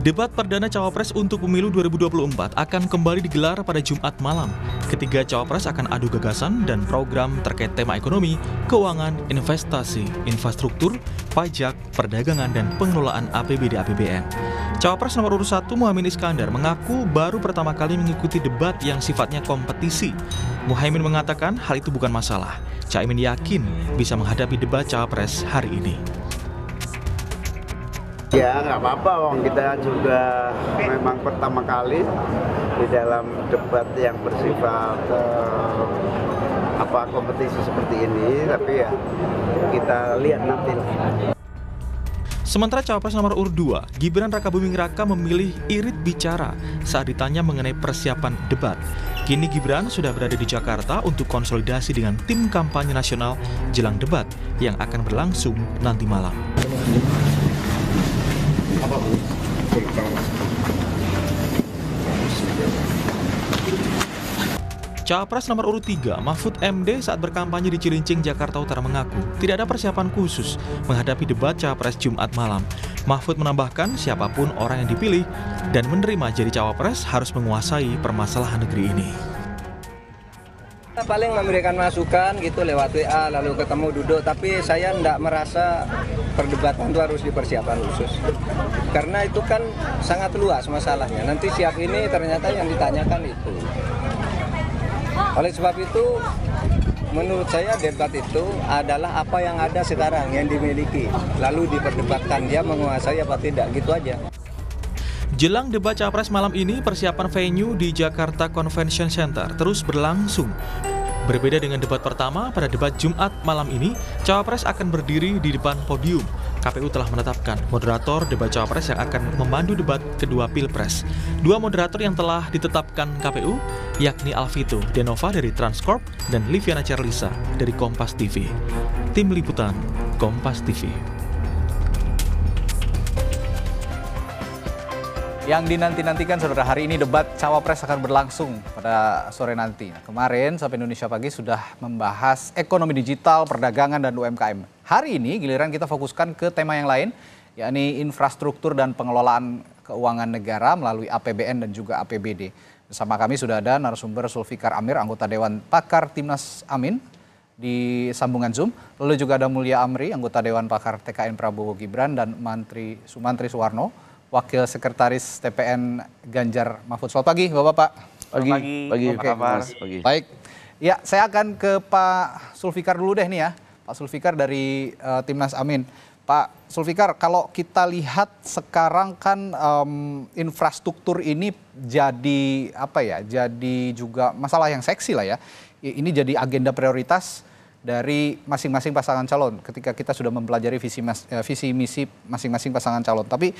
Debat perdana cawapres untuk pemilu 2024 akan kembali digelar pada Jumat malam. Ketiga cawapres akan adu gagasan dan program terkait tema ekonomi, keuangan, investasi, infrastruktur, pajak, perdagangan, dan pengelolaan APBD APBN. Cawapres nomor urut 1 Muhammad Iskandar mengaku baru pertama kali mengikuti debat yang sifatnya kompetisi. Muhaymin mengatakan hal itu bukan masalah. Caimin yakin bisa menghadapi debat cawapres hari ini. Ya nggak apa-apa, Wong kita juga memang pertama kali di dalam debat yang bersifat uh, apa kompetisi seperti ini, tapi ya kita lihat nanti. Sementara cawapres nomor urut 2, Gibran Raka Buming Raka memilih irit bicara saat ditanya mengenai persiapan debat. Kini Gibran sudah berada di Jakarta untuk konsolidasi dengan tim kampanye nasional jelang debat yang akan berlangsung nanti malam. Capres nomor urut 3, Mahfud MD saat berkampanye di Cilincing, Jakarta Utara mengaku tidak ada persiapan khusus menghadapi debat Capres Jumat malam. Mahfud menambahkan siapapun orang yang dipilih dan menerima jadi cawapres harus menguasai permasalahan negeri ini paling memberikan masukan gitu lewat WA lalu ketemu duduk, tapi saya tidak merasa perdebatan itu harus dipersiapkan khusus. Karena itu kan sangat luas masalahnya. Nanti siap ini ternyata yang ditanyakan itu. Oleh sebab itu menurut saya debat itu adalah apa yang ada sekarang yang dimiliki lalu diperdebatkan dia menguasai apa tidak gitu aja Jelang debat capres malam ini, persiapan venue di Jakarta Convention Center terus berlangsung. Berbeda dengan debat pertama, pada debat Jumat malam ini, Cawapres akan berdiri di depan podium. KPU telah menetapkan moderator debat Cawapres yang akan memandu debat kedua Pilpres. Dua moderator yang telah ditetapkan KPU, yakni Alvito Denova dari Transcorp dan Liviana Cerlisa dari Kompas TV. Tim Liputan, Kompas TV. Yang dinanti-nantikan saudara hari ini debat cawapres akan berlangsung pada sore nanti. Nah, kemarin sampai Indonesia pagi sudah membahas ekonomi digital, perdagangan dan UMKM. Hari ini giliran kita fokuskan ke tema yang lain yakni infrastruktur dan pengelolaan keuangan negara melalui APBN dan juga APBD. Bersama kami sudah ada narasumber Sulfikar Amir, anggota Dewan Pakar Timnas Amin di sambungan Zoom. Lalu juga ada Mulia Amri, anggota Dewan Pakar TKN Prabowo Gibran dan Mantri Sumantri Suwarno, Wakil Sekretaris TPN Ganjar Mahfud. Selamat pagi, Bapak-Pak. Pagi, pagi. pagi. Okay. pagi. Baik. Ya, saya akan ke Pak Sulfikar dulu deh nih ya. Pak Sulfikar dari uh, Timnas Amin. Pak Sulfikar, kalau kita lihat sekarang kan um, infrastruktur ini jadi apa ya? Jadi juga masalah yang seksi lah ya. Ini jadi agenda prioritas dari masing-masing pasangan calon ketika kita sudah mempelajari visi mas, eh, visi misi masing-masing pasangan calon. Tapi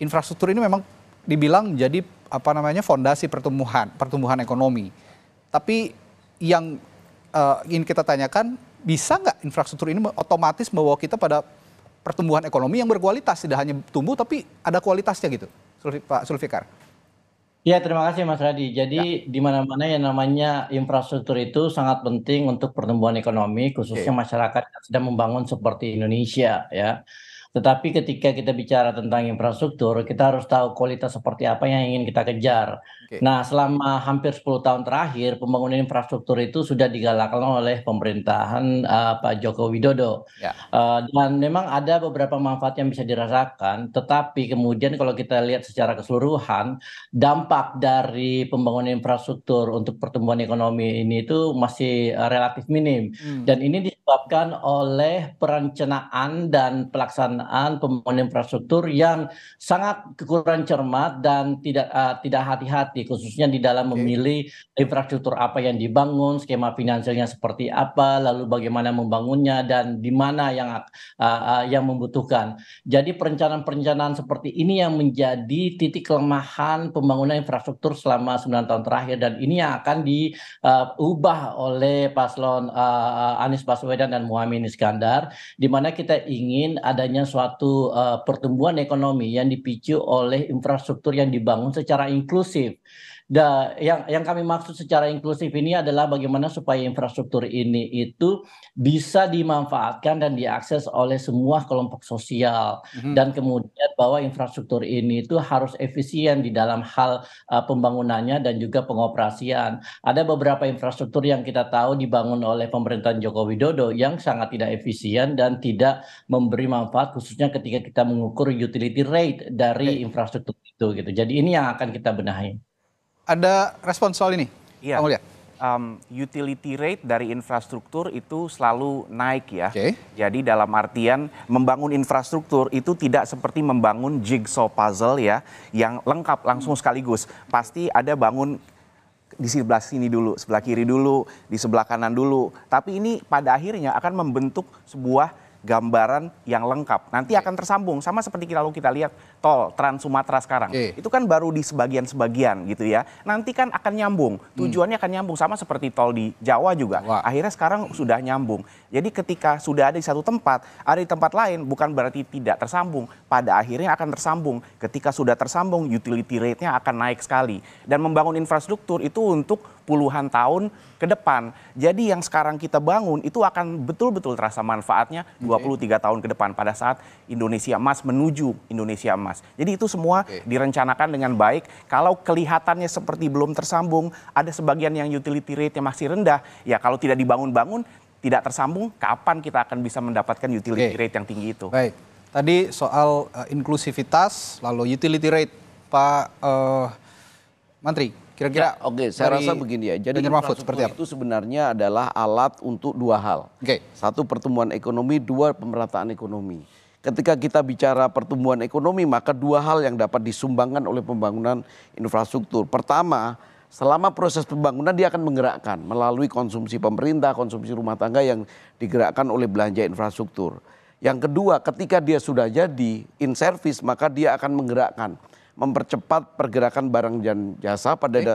infrastruktur ini memang dibilang jadi apa namanya fondasi pertumbuhan pertumbuhan ekonomi. Tapi yang uh, ingin kita tanyakan bisa nggak infrastruktur ini otomatis membawa kita pada pertumbuhan ekonomi yang berkualitas tidak hanya tumbuh tapi ada kualitasnya gitu, Pak Sulfikar. Ya terima kasih Mas Radi. Jadi ya. di mana-mana yang namanya infrastruktur itu sangat penting untuk pertumbuhan ekonomi khususnya ya. masyarakat yang sedang membangun seperti Indonesia ya. Tetapi ketika kita bicara tentang infrastruktur, kita harus tahu kualitas seperti apa yang ingin kita kejar. Okay. Nah, selama hampir 10 tahun terakhir pembangunan infrastruktur itu sudah digalakkan oleh pemerintahan uh, Pak Joko Widodo. Yeah. Ya. Uh, dan memang ada beberapa manfaat yang bisa dirasakan, tetapi kemudian kalau kita lihat secara keseluruhan, dampak dari pembangunan infrastruktur untuk pertumbuhan ekonomi ini itu masih eh, relatif minim. Hmm. Dan ini disebabkan oleh perencanaan dan pelaksanaan perencanaan pembangunan infrastruktur yang sangat kekurangan cermat dan tidak uh, tidak hati-hati khususnya di dalam memilih infrastruktur apa yang dibangun, skema finansialnya seperti apa, lalu bagaimana membangunnya dan di mana yang uh, uh, yang membutuhkan. Jadi perencanaan-perencanaan seperti ini yang menjadi titik kelemahan pembangunan infrastruktur selama 9 tahun terakhir dan ini yang akan diubah uh, oleh paslon uh, Anies Baswedan dan Muhammad Iskandar di mana kita ingin adanya suatu uh, pertumbuhan ekonomi yang dipicu oleh infrastruktur yang dibangun secara inklusif da, yang yang kami maksud secara inklusif ini adalah bagaimana supaya infrastruktur ini itu bisa dimanfaatkan dan diakses oleh semua kelompok sosial mm-hmm. dan kemudian bahwa infrastruktur ini itu harus efisien di dalam hal uh, pembangunannya dan juga pengoperasian. Ada beberapa infrastruktur yang kita tahu dibangun oleh pemerintahan Joko Widodo yang sangat tidak efisien dan tidak memberi manfaat khususnya ketika kita mengukur utility rate dari okay. infrastruktur itu gitu. Jadi ini yang akan kita benahi. Ada respon soal ini, iya. Kamu lihat. Um, utility rate dari infrastruktur itu selalu naik ya. Okay. Jadi dalam artian membangun infrastruktur itu tidak seperti membangun jigsaw puzzle ya, yang lengkap langsung sekaligus. Pasti ada bangun di sebelah sini dulu, sebelah kiri dulu, di sebelah kanan dulu. Tapi ini pada akhirnya akan membentuk sebuah gambaran yang lengkap. Nanti okay. akan tersambung sama seperti kita lalu kita lihat tol Trans Sumatera sekarang. Okay. Itu kan baru di sebagian-sebagian gitu ya. Nanti kan akan nyambung. Hmm. Tujuannya hmm. akan nyambung sama seperti tol di Jawa juga. Wah. Akhirnya sekarang sudah nyambung. Jadi ketika sudah ada di satu tempat, ada di tempat lain bukan berarti tidak tersambung. Pada akhirnya akan tersambung. Ketika sudah tersambung, utility rate-nya akan naik sekali. Dan membangun infrastruktur itu untuk puluhan tahun ke depan. Jadi yang sekarang kita bangun itu akan betul-betul terasa manfaatnya 23 okay. tahun ke depan pada saat Indonesia emas menuju Indonesia emas. Jadi itu semua okay. direncanakan dengan baik. Kalau kelihatannya seperti belum tersambung, ada sebagian yang utility rate yang masih rendah, ya kalau tidak dibangun-bangun tidak tersambung, kapan kita akan bisa mendapatkan utility okay. rate yang tinggi itu? Baik. Tadi soal uh, inklusivitas, lalu utility rate, Pak uh, Menteri, Kira-kira ya, oke, okay, saya rasa begini ya. Jadi Mahfud, seperti apa? itu sebenarnya adalah alat untuk dua hal. Okay. Satu pertumbuhan ekonomi, dua pemerataan ekonomi. Ketika kita bicara pertumbuhan ekonomi, maka dua hal yang dapat disumbangkan oleh pembangunan infrastruktur. Pertama, selama proses pembangunan dia akan menggerakkan melalui konsumsi pemerintah, konsumsi rumah tangga yang digerakkan oleh belanja infrastruktur. Yang kedua, ketika dia sudah jadi in service, maka dia akan menggerakkan mempercepat pergerakan barang dan jasa pada da,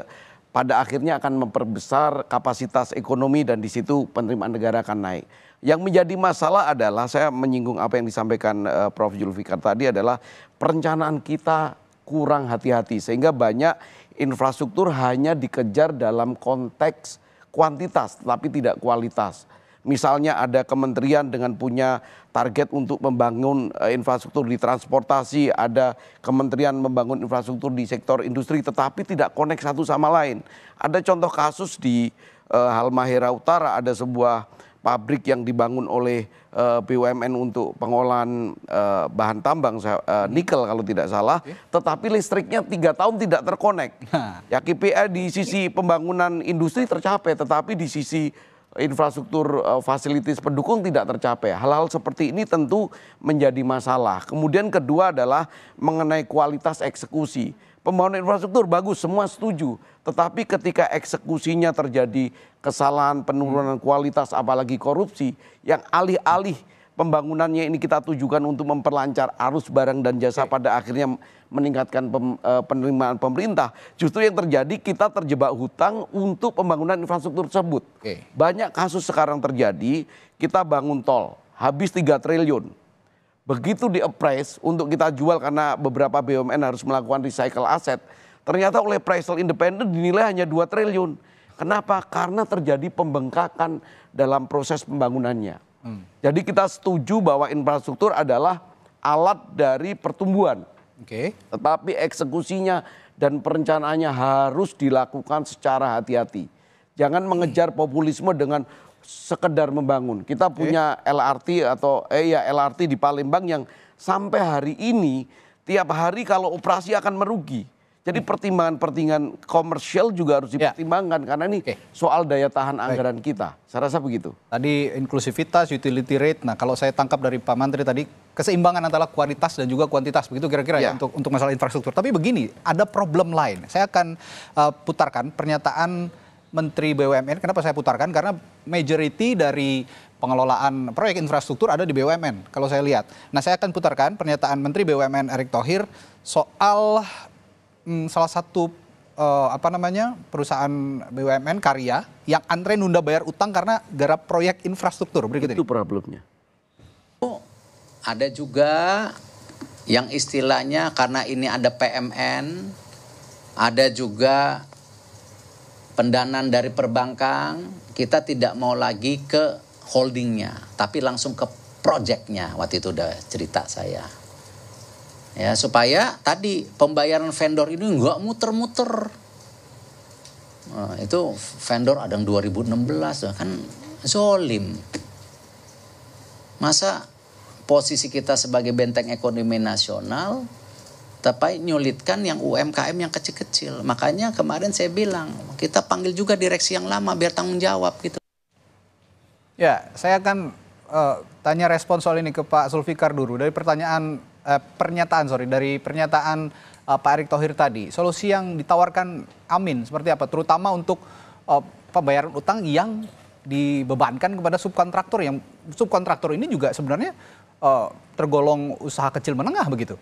pada akhirnya akan memperbesar kapasitas ekonomi dan di situ penerimaan negara akan naik. Yang menjadi masalah adalah saya menyinggung apa yang disampaikan uh, Prof Julfikar tadi adalah perencanaan kita kurang hati-hati sehingga banyak infrastruktur hanya dikejar dalam konteks kuantitas tapi tidak kualitas misalnya ada kementerian dengan punya target untuk membangun eh, infrastruktur di transportasi, ada kementerian membangun infrastruktur di sektor industri tetapi tidak konek satu sama lain. Ada contoh kasus di uh, Halmahera Utara ada sebuah pabrik yang dibangun oleh uh, eh, BUMN untuk pengolahan uh, bahan tambang uh, nikel kalau tidak salah, tetapi listriknya tiga tahun tidak terkonek. Nah. Ya KPI e di sisi pembangunan industri tercapai, tetapi di sisi infrastruktur eh, fasilitas pendukung tidak tercapai. Hal-hal seperti ini tentu menjadi masalah. Kemudian kedua adalah mengenai kualitas eksekusi. Pembangunan infrastruktur bagus, semua setuju. Tetapi ketika eksekusinya terjadi kesalahan, penurunan kualitas, apalagi korupsi, yang alih-alih pembangunannya ini kita tujukan untuk memperlancar arus barang dan jasa okay. pada akhirnya meningkatkan pem, e, penerimaan pemerintah. Justru yang terjadi kita terjebak hutang untuk pembangunan infrastruktur tersebut. Okay. Banyak kasus sekarang terjadi kita bangun tol habis 3 triliun. Begitu di-appraise untuk kita jual karena beberapa BUMN harus melakukan recycle aset. Ternyata oleh appraisal independen dinilai hanya 2 triliun. Kenapa? Karena terjadi pembengkakan dalam proses pembangunannya. Hmm. Jadi kita setuju bahwa infrastruktur adalah alat dari pertumbuhan. Oke. Okay. Tetapi eksekusinya dan perencanaannya harus dilakukan secara hati-hati. Jangan hmm. mengejar populisme dengan sekedar membangun. Kita punya LRT atau eh ya LRT di Palembang yang sampai hari ini tiap hari kalau operasi akan merugi. Jadi pertimbangan-pertimbangan komersial juga harus ya. dipertimbangkan ya. karena ini okay. soal daya tahan anggaran kita. Saya rasa begitu. Tadi inklusivitas, utility rate. Nah, kalau saya tangkap dari Pak Menteri tadi keseimbangan antara kualitas dan juga kuantitas begitu kira-kira ya. ya. untuk untuk masalah infrastruktur. Tapi begini, ada problem lain. Saya akan uh, putarkan pernyataan Menteri BUMN. Kenapa saya putarkan? Karena majority dari pengelolaan proyek infrastruktur ada di BUMN kalau saya lihat. Nah, saya akan putarkan pernyataan Menteri BUMN Erick Thohir soal hmm, salah satu uh, apa namanya perusahaan BUMN Karya yang antre nunda bayar utang karena garap proyek infrastruktur berikut itu ini. problemnya. Oh, ada juga yang istilahnya karena ini ada PMN, ada juga pendanaan dari perbankan, kita tidak mau lagi ke holdingnya, tapi langsung ke proyeknya. Waktu itu udah cerita saya ya supaya tadi pembayaran vendor ini nggak muter-muter nah, itu vendor ada yang 2016 kan zolim masa posisi kita sebagai benteng ekonomi nasional tapi nyulitkan yang UMKM yang kecil-kecil makanya kemarin saya bilang kita panggil juga direksi yang lama biar tanggung jawab gitu ya saya akan uh, tanya respon soal ini ke Pak Sulfikar dulu dari pertanyaan eh, pernyataan sorry dari pernyataan eh, Pak Erick Thohir tadi. Solusi yang ditawarkan Amin seperti apa? Terutama untuk eh, pembayaran utang yang dibebankan kepada subkontraktor yang subkontraktor ini juga sebenarnya eh, tergolong usaha kecil menengah begitu.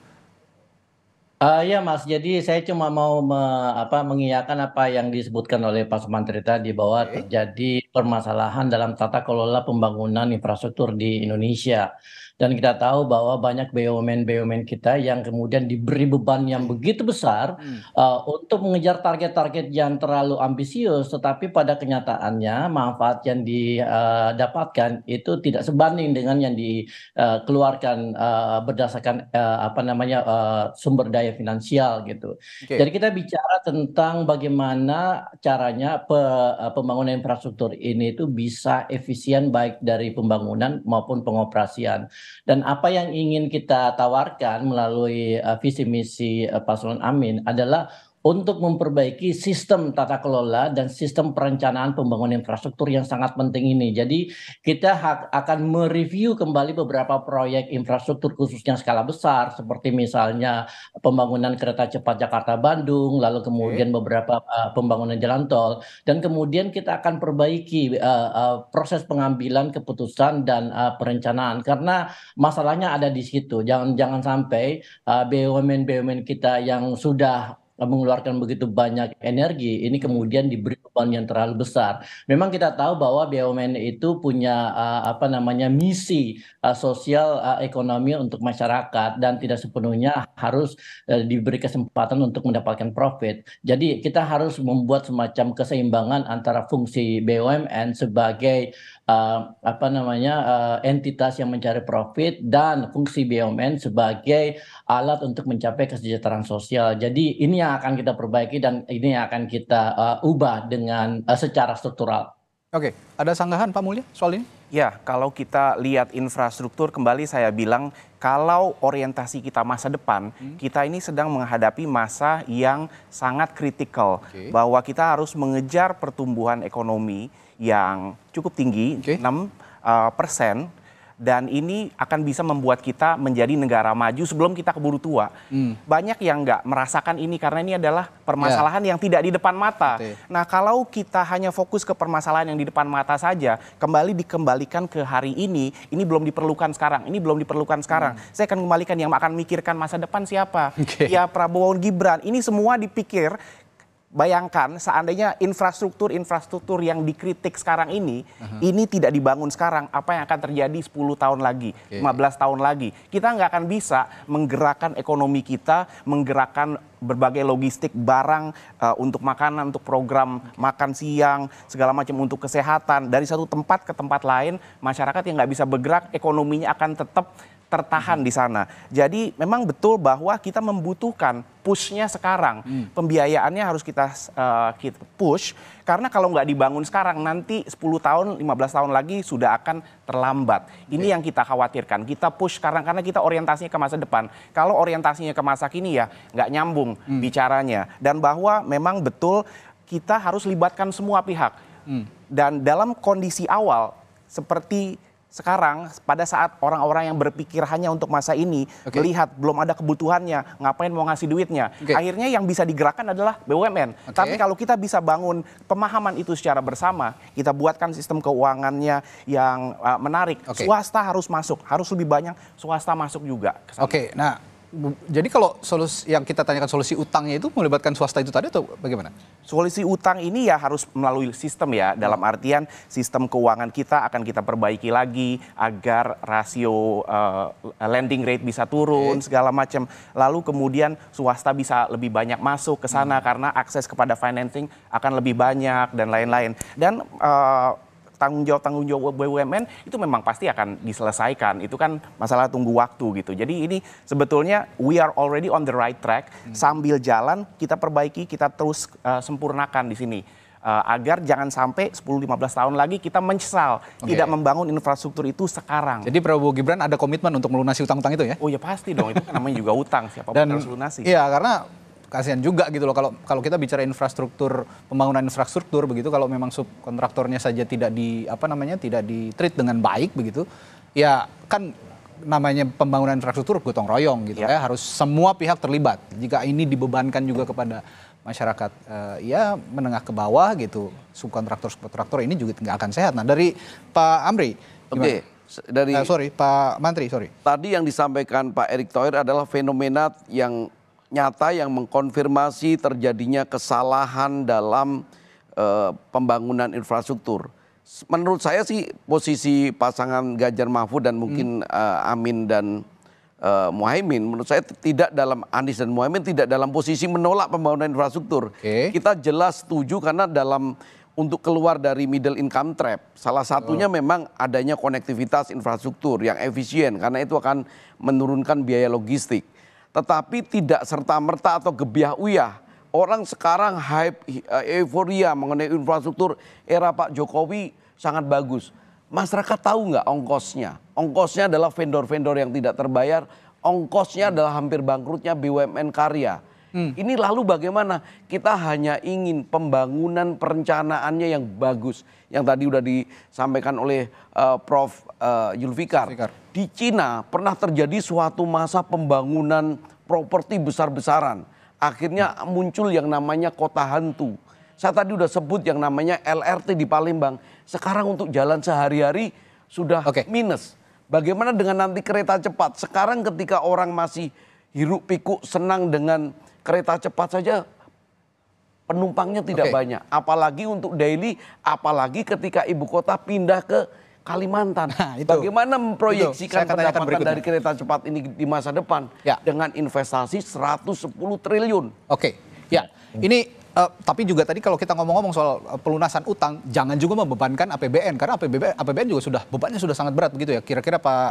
Uh, ya Mas, jadi saya cuma mau me, apa, mengiyakan apa yang disebutkan oleh Pak Sumantri tadi bahwa terjadi permasalahan dalam tata kelola pembangunan infrastruktur di Indonesia dan kita tahu bahwa banyak BUMN-BUMN kita yang kemudian diberi beban yang begitu besar hmm. uh, untuk mengejar target-target yang terlalu ambisius tetapi pada kenyataannya manfaat yang didapatkan uh, itu tidak sebanding dengan yang dikeluarkan uh, uh, berdasarkan uh, apa namanya uh, sumber daya finansial gitu. Okay. Jadi kita bicara tentang bagaimana caranya pe, uh, pembangunan infrastruktur ini itu bisa efisien baik dari pembangunan maupun pengoperasian. Dan apa yang ingin kita tawarkan melalui eh, visi misi eh, paslon Amin adalah untuk memperbaiki sistem tata kelola dan sistem perencanaan pembangunan infrastruktur yang sangat penting ini. Jadi kita akan mereview kembali beberapa proyek infrastruktur khususnya skala besar seperti misalnya pembangunan kereta cepat Jakarta Bandung, lalu kemudian okay. beberapa uh, pembangunan jalan tol dan kemudian kita akan perbaiki uh, uh, proses pengambilan keputusan dan uh, perencanaan karena masalahnya ada di situ. Jangan jangan sampai uh, BUMN BUMN kita yang sudah Eh, mengeluarkan begitu banyak energi ini kemudian diberi beban yang terlalu besar. Memang kita tahu bahwa BUMN itu punya uh, apa namanya misi uh, sosial uh, ekonomi untuk masyarakat dan tidak sepenuhnya harus uh, diberi kesempatan untuk mendapatkan profit. Jadi kita harus membuat semacam keseimbangan antara fungsi BUMN sebagai uh, apa namanya uh, entitas yang mencari profit dan fungsi BUMN sebagai alat untuk mencapai kesejahteraan sosial. Jadi ini yang akan kita perbaiki dan ini yang akan kita uh, ubah dengan uh, secara struktural. Oke, ada sanggahan Pak Mulya soal ini? Ya, kalau kita lihat infrastruktur kembali saya bilang kalau orientasi kita masa depan, hmm. kita ini sedang menghadapi masa yang sangat kritikal okay. bahwa kita harus mengejar pertumbuhan ekonomi yang cukup tinggi, okay. 6 uh, eh, persen. Dan ini akan bisa membuat kita menjadi negara maju sebelum kita keburu tua. Hmm. Banyak yang nggak merasakan ini karena ini adalah permasalahan yeah. yang tidak di depan mata. Okay. Nah kalau kita hanya fokus ke permasalahan yang di depan mata saja, kembali dikembalikan ke hari ini, ini belum diperlukan sekarang, ini belum diperlukan sekarang. Hmm. Saya akan kembalikan yang akan mikirkan masa depan siapa? Okay. Ya Prabowo Gibran. Ini semua dipikir bayangkan seandainya infrastruktur-infrastruktur yang dikritik sekarang ini uh-huh. ini tidak dibangun sekarang apa yang akan terjadi 10 tahun lagi, okay. 15 tahun lagi. Kita nggak akan bisa menggerakkan ekonomi kita, menggerakkan berbagai logistik barang uh, untuk makanan, untuk program makan siang, segala macam untuk kesehatan dari satu tempat ke tempat lain, masyarakat yang nggak bisa bergerak ekonominya akan tetap tertahan hmm. di sana. Jadi memang betul bahwa kita membutuhkan pushnya sekarang, hmm. pembiayaannya harus kita, uh, kita push karena kalau nggak dibangun sekarang nanti 10 tahun, 15 tahun lagi sudah akan terlambat. Ini okay. yang kita khawatirkan. Kita push karena karena kita orientasinya ke masa depan. Kalau orientasinya ke masa kini ya nggak nyambung hmm. bicaranya dan bahwa memang betul kita harus libatkan semua pihak. Hmm. Dan dalam kondisi awal seperti sekarang pada saat orang-orang yang berpikir hanya untuk masa ini okay. melihat belum ada kebutuhannya ngapain mau ngasih duitnya okay. akhirnya yang bisa digerakkan adalah BUMN okay. tapi kalau kita bisa bangun pemahaman itu secara bersama kita buatkan sistem keuangannya yang uh, menarik okay. swasta harus masuk harus lebih banyak swasta masuk juga oke okay. nah jadi kalau solusi yang kita tanyakan solusi utangnya itu melibatkan swasta itu tadi atau bagaimana? Solusi utang ini ya harus melalui sistem ya. Dalam hmm. artian sistem keuangan kita akan kita perbaiki lagi agar rasio uh, lending rate bisa turun okay. segala macam. Lalu kemudian swasta bisa lebih banyak masuk ke sana hmm. karena akses kepada financing akan lebih banyak dan lain-lain. Dan uh, tanggung jawab tanggung jawab BUMN itu memang pasti akan diselesaikan. Itu kan masalah tunggu waktu gitu. Jadi ini sebetulnya we are already on the right track. Hmm. Sambil jalan kita perbaiki, kita terus uh, sempurnakan di sini uh, agar jangan sampai 10-15 tahun lagi kita menyesal okay. tidak membangun infrastruktur itu sekarang. Jadi Prabowo Gibran ada komitmen untuk melunasi utang-utang itu ya? Oh ya pasti dong, itu kan namanya juga utang, siapa Dan, harus lunasi. Iya, karena kasihan juga gitu loh kalau kalau kita bicara infrastruktur pembangunan infrastruktur begitu kalau memang subkontraktornya saja tidak di apa namanya tidak di treat dengan baik begitu ya kan namanya pembangunan infrastruktur gotong royong gitu ya, ya harus semua pihak terlibat jika ini dibebankan juga kepada masyarakat uh, ya menengah ke bawah gitu subkontraktor subkontraktor ini juga nggak akan sehat nah dari Pak Amri oke dari uh, sorry Pak Mantri sorry tadi yang disampaikan Pak Erick Thohir adalah fenomena yang nyata yang mengkonfirmasi terjadinya kesalahan dalam uh, pembangunan infrastruktur. Menurut saya sih posisi pasangan Ganjar Mahfud dan mungkin hmm. uh, Amin dan uh, eh, Muhaimin, menurut saya tidak dalam Anies dan Muhaimin tidak dalam posisi menolak pembangunan infrastruktur. Okay. Kita jelas setuju karena dalam untuk keluar dari middle income trap. Salah satunya oh. memang adanya konektivitas infrastruktur yang efisien karena itu akan menurunkan biaya logistik. Tetapi tidak serta-merta atau gebiah uyah. Orang sekarang hype eh, euforia mengenai infrastruktur era Pak Jokowi sangat bagus. Masyarakat tahu nggak ongkosnya? Ongkosnya adalah vendor-vendor yang tidak terbayar. Ongkosnya adalah hampir bangkrutnya BUMN Karya Hmm. Ini lalu bagaimana? Kita hanya ingin pembangunan perencanaannya yang bagus. Yang tadi sudah disampaikan oleh uh, Prof. Uh, eh, Yulfikar. Yulfikar. Di Cina pernah terjadi suatu masa pembangunan properti besar-besaran. Akhirnya muncul yang namanya kota hantu. Saya tadi sudah sebut yang namanya LRT di Palembang. Sekarang untuk jalan sehari-hari sudah okay. minus. Bagaimana dengan nanti kereta cepat? Sekarang ketika orang masih hiruk pikuk senang dengan kereta cepat saja penumpangnya tidak okay. banyak. Apalagi untuk daily, apalagi ketika ibu kota pindah ke Kalimantan. Nah, itu. Bagaimana memproyeksikan itu. pendapatan berikutnya. dari kereta cepat ini di masa depan ya. dengan investasi 110 triliun? Oke, okay. ya ini Uh, tapi juga tadi kalau kita ngomong-ngomong soal eh, pelunasan utang, jangan juga membebankan APBN karena APBN, APBN juga sudah bebannya sudah sangat berat begitu ya. Kira-kira Pak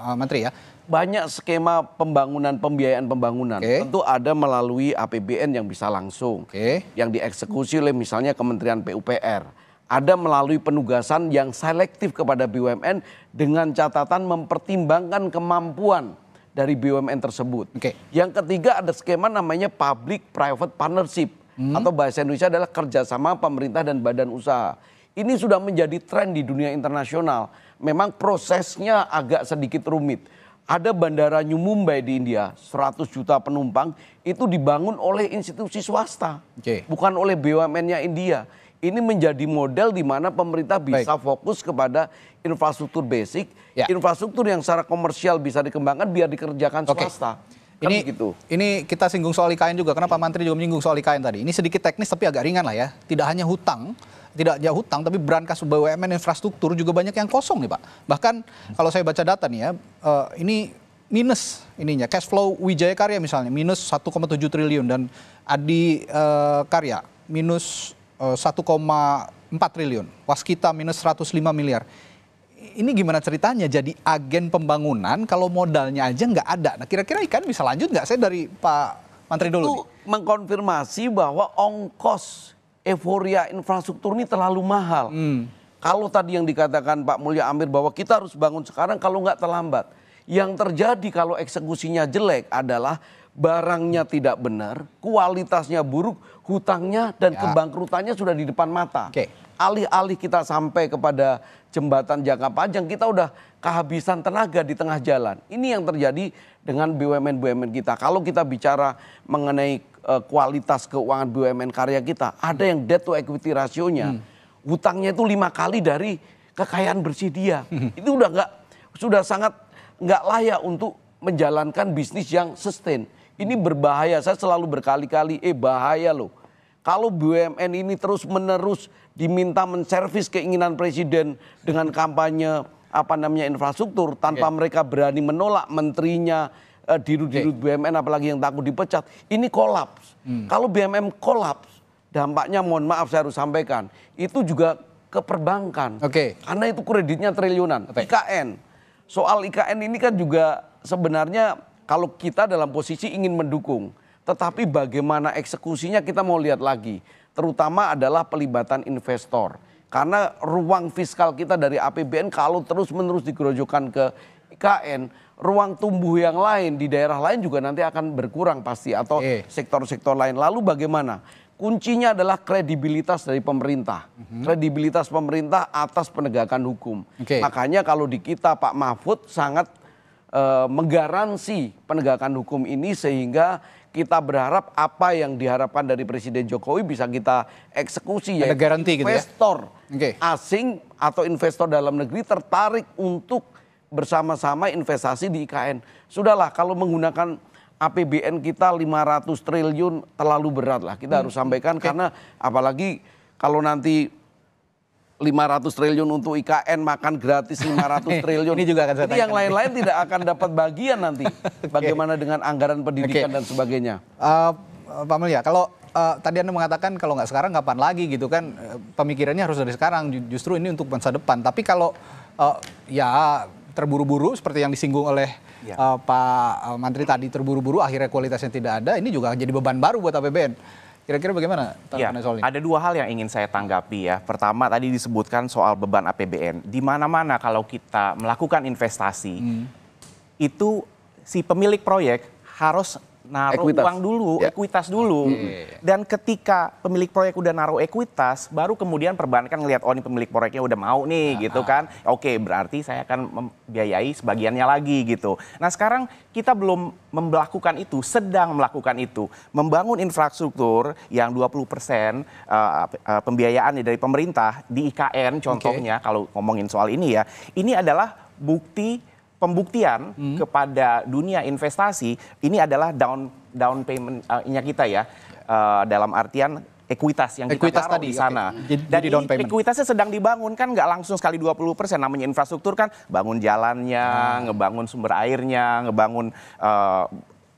uh, Menteri ya banyak skema pembangunan pembiayaan pembangunan. Okay. Tentu ada melalui APBN yang bisa langsung. Okay. Yang dieksekusi oleh misalnya Kementerian PUPR ada melalui penugasan yang selektif kepada BUMN dengan catatan mempertimbangkan kemampuan dari BUMN tersebut. Okay. Yang ketiga ada skema namanya public private partnership hmm. atau bahasa Indonesia adalah kerjasama pemerintah dan badan usaha. Ini sudah menjadi tren di dunia internasional. Memang prosesnya agak sedikit rumit ada bandara New Mumbai di India, 100 juta penumpang, itu dibangun oleh institusi swasta, okay. bukan oleh BUMN-nya India. Ini menjadi model di mana pemerintah bisa Baik. fokus kepada infrastruktur basic, ya. infrastruktur yang secara komersial bisa dikembangkan biar dikerjakan okay. swasta. Kan ini gitu. Ini kita singgung soal IKN juga. Kenapa Menteri juga menyinggung soal IKN tadi? Ini sedikit teknis tapi agak ringan lah ya. Tidak hanya hutang, tidak hanya hutang tapi berangkas BUMN infrastruktur juga banyak yang kosong nih Pak. Bahkan kalau saya baca data nih ya, eh, ini minus ininya cash flow Wijaya Karya misalnya minus 1,7 triliun dan Adi eh, Karya minus 1,4 eh, triliun. Waskita minus 105 miliar. Ini gimana ceritanya jadi agen pembangunan kalau modalnya aja nggak ada. Nah kira-kira ikan bisa lanjut nggak? Saya dari Pak menteri dulu. Itu mengkonfirmasi bahwa ongkos euforia infrastruktur ini terlalu mahal. Hmm. Kalau tadi yang dikatakan Pak Mulya Amir bahwa kita harus bangun sekarang kalau nggak terlambat. Yang terjadi kalau eksekusinya jelek adalah barangnya tidak benar, kualitasnya buruk, hutangnya dan ya. kebangkrutannya sudah di depan mata. Okay. Alih-alih kita sampai kepada jembatan jangka panjang, kita udah kehabisan tenaga di tengah jalan. Ini yang terjadi dengan BUMN-BUMN kita. Kalau kita bicara mengenai Eh, kualitas keuangan BUMN karya kita. Ada yang debt to equity rasionya, hmm. hutangnya itu lima kali dari kekayaan bersih dia. Hmm. Itu udah nggak sudah sangat nggak layak untuk menjalankan bisnis yang sustain. Ini berbahaya. Saya selalu berkali-kali, eh bahaya loh. Kalau BUMN ini terus menerus diminta menservis keinginan presiden dengan kampanye apa namanya infrastruktur tanpa okay. Iya. mereka berani menolak menterinya, uh, dirut-dirut okay. BUMN apalagi yang takut dipecat, ini kolaps. Hmm. Kalau BUMN kolaps, dampaknya mohon maaf saya harus sampaikan, itu juga ke perbankan. Oke. Okay. Karena itu kreditnya triliunan. Okay. IKN. Soal IKN ini kan juga sebenarnya kalau kita dalam posisi ingin mendukung, tetapi bagaimana eksekusinya kita mau lihat lagi. Terutama adalah pelibatan investor. Karena ruang fiskal kita dari APBN kalau terus-menerus digerojokan ke IKN, ruang tumbuh yang lain di daerah lain juga nanti akan berkurang pasti atau sektor-sektor lain. Lalu bagaimana? Kuncinya adalah kredibilitas dari pemerintah. Mhm. Kredibilitas pemerintah atas penegakan hukum. Okay. Makanya kalau di kita Pak Mahfud sangat uh, menggaransi penegakan hukum ini sehingga kita berharap apa yang diharapkan dari Presiden Jokowi bisa kita eksekusi ya. Ada garanti investor gitu ya. Okay. asing atau investor dalam negeri tertarik untuk bersama-sama investasi di IKN. Sudahlah kalau menggunakan APBN kita 500 triliun terlalu berat lah. Kita hmm. harus sampaikan okay. karena apalagi kalau nanti 500 triliun untuk IKN makan gratis 500 triliun. Ini juga akan saya yang lain-lain tidak akan dapat bagian nanti. okay. Bagaimana dengan anggaran pendidikan okay. dan sebagainya? Uh, Pak Melia kalau uh, tadi Anda mengatakan kalau nggak sekarang kapan lagi gitu kan eh, pemikirannya harus dari sekarang justru ini untuk masa depan. Tapi kalau uh, ya terburu-buru seperti yang disinggung oleh ya. uh, Pak eh, Menteri tadi terburu-buru akhirnya kualitasnya tidak ada ini juga jadi beban baru buat APBN. Kira-kira bagaimana ya, Ada dua hal yang ingin saya tanggapi ya. Pertama tadi disebutkan soal beban APBN. Di mana-mana kalau kita melakukan investasi hmm. itu si pemilik proyek harus naruh ekuitas. uang dulu, ya. ekuitas dulu. Hmm. Dan ketika pemilik proyek udah naruh ekuitas, baru kemudian perbankan kan ngelihat oh ini pemilik proyeknya udah mau nih nah, gitu ah. kan. Oke, berarti saya akan membiayai sebagiannya lagi gitu. Nah, sekarang kita belum melakukan itu, sedang melakukan itu. Membangun infrastruktur yang 20% persen uh, eh, uh, eh, pembiayaannya dari pemerintah di IKN contohnya okay. kalau ngomongin soal ini ya. Ini adalah bukti pembuktian hmm. kepada dunia investasi ini adalah down down paymentnya eh, kita ya uh, dalam artian ekuitas yang ekuitas taruh tadi, di sana. Okay. Jadi, Dan jadi down payment. ekuitasnya sedang dibangun kan nggak langsung sekali 20 persen. Namanya infrastruktur kan bangun jalannya, hmm. ngebangun sumber airnya, ngebangun uh,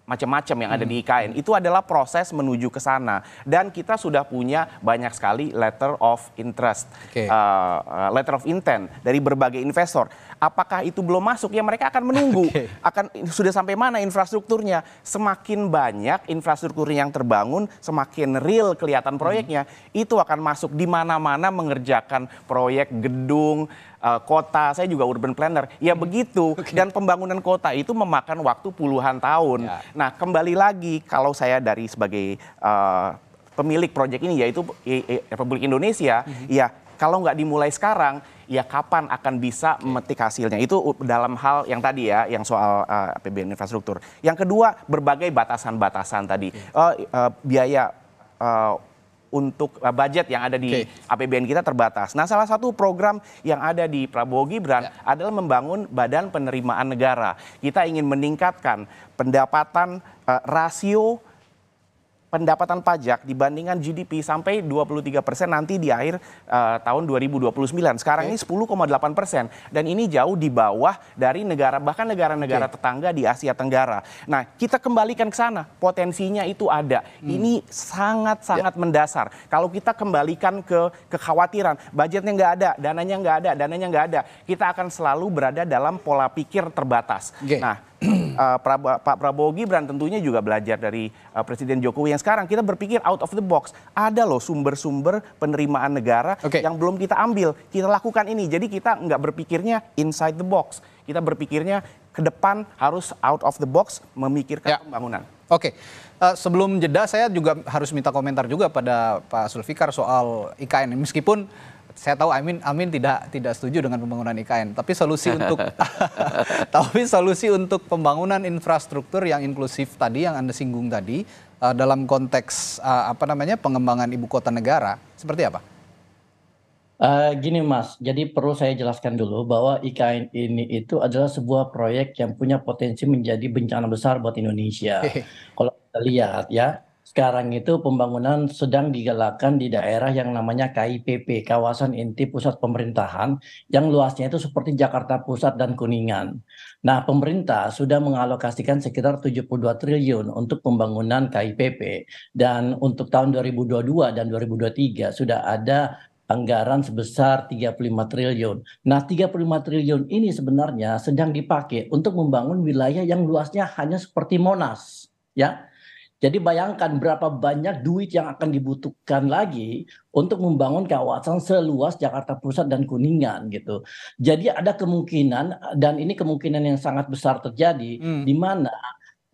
macam-macam yang ada di hmm. IKN itu adalah proses menuju ke sana dan kita sudah punya banyak sekali letter of interest okay. uh, eh, eh, letter of intent dari berbagai investor apakah itu belum masuk ya mereka akan menunggu okay. akan sudah sampai mana infrastrukturnya semakin banyak infrastruktur yang terbangun semakin real kelihatan hmm. proyeknya hmm. itu akan masuk di mana-mana mengerjakan proyek gedung uh, kota, saya juga urban planner. Ya hmm. begitu. Okay. Dan pembangunan kota itu memakan waktu puluhan tahun. Yeah. Nah, kembali lagi kalau saya dari sebagai uh, pemilik proyek ini yaitu Republik Indonesia, -hmm. ya kalau nggak dimulai sekarang, ya kapan akan bisa okay. memetik hasilnya? Itu dalam hal yang tadi ya, yang soal uh, eh, APBN infrastruktur. Yang kedua, berbagai batasan-batasan tadi, okay. uh, uh, biaya. Uh, untuk eh, budget yang ada di okay. APBN kita terbatas. Nah, salah satu program yang ada di Prabowo Gibran yeah. adalah membangun badan penerimaan negara. Kita ingin meningkatkan pendapatan uh, rasio pendapatan pajak dibandingkan GDP sampai 23 persen nanti di akhir uh, tahun 2029. Sekarang okay. ini 10,8 persen dan ini jauh di bawah dari negara bahkan negara-negara okay. tetangga di Asia Tenggara. Nah kita kembalikan ke sana potensinya itu ada. Hmm. Ini sangat-sangat yeah. mendasar. Kalau kita kembalikan ke kekhawatiran budgetnya nggak ada, dananya nggak ada, dananya nggak ada, kita akan selalu berada dalam pola pikir terbatas. Okay. Nah uh, eh, pra Pak Prabowo Gibran tentunya juga belajar dari uh, Presiden Jokowi yang sekarang kita berpikir out of the box. Ada loh sumber-sumber penerimaan negara okay. yang belum kita ambil. Kita lakukan ini. Jadi kita nggak berpikirnya inside the box. Kita berpikirnya ke depan harus out of the box memikirkan ya. pembangunan. Oke, okay. uh, eh, sebelum jeda saya juga harus minta komentar juga pada Pak Sulfikar soal IKN. Meskipun saya tahu Amin Amin tidak tidak setuju dengan pembangunan IKN, tapi solusi untuk tapi solusi untuk pembangunan infrastruktur yang inklusif tadi yang Anda singgung tadi uh, dalam konteks uh, apa namanya pengembangan ibu kota negara seperti apa? Uh, gini Mas, jadi perlu saya jelaskan dulu bahwa IKN ini itu adalah sebuah proyek yang punya potensi menjadi bencana besar buat Indonesia. Kalau kita lihat ya, sekarang itu pembangunan sedang digalakan di daerah yang namanya KIPP, Kawasan Inti Pusat Pemerintahan, yang luasnya itu seperti Jakarta Pusat dan Kuningan. Nah, pemerintah sudah mengalokasikan sekitar 72 triliun untuk pembangunan KIPP, dan untuk tahun 2022 dan 2023 sudah ada anggaran sebesar 35 triliun. Nah, 35 triliun ini sebenarnya sedang dipakai untuk membangun wilayah yang luasnya hanya seperti Monas, ya jadi bayangkan berapa banyak duit yang akan dibutuhkan lagi untuk membangun kawasan seluas Jakarta Pusat dan Kuningan gitu. Jadi ada kemungkinan dan ini kemungkinan yang sangat besar terjadi hmm. di mana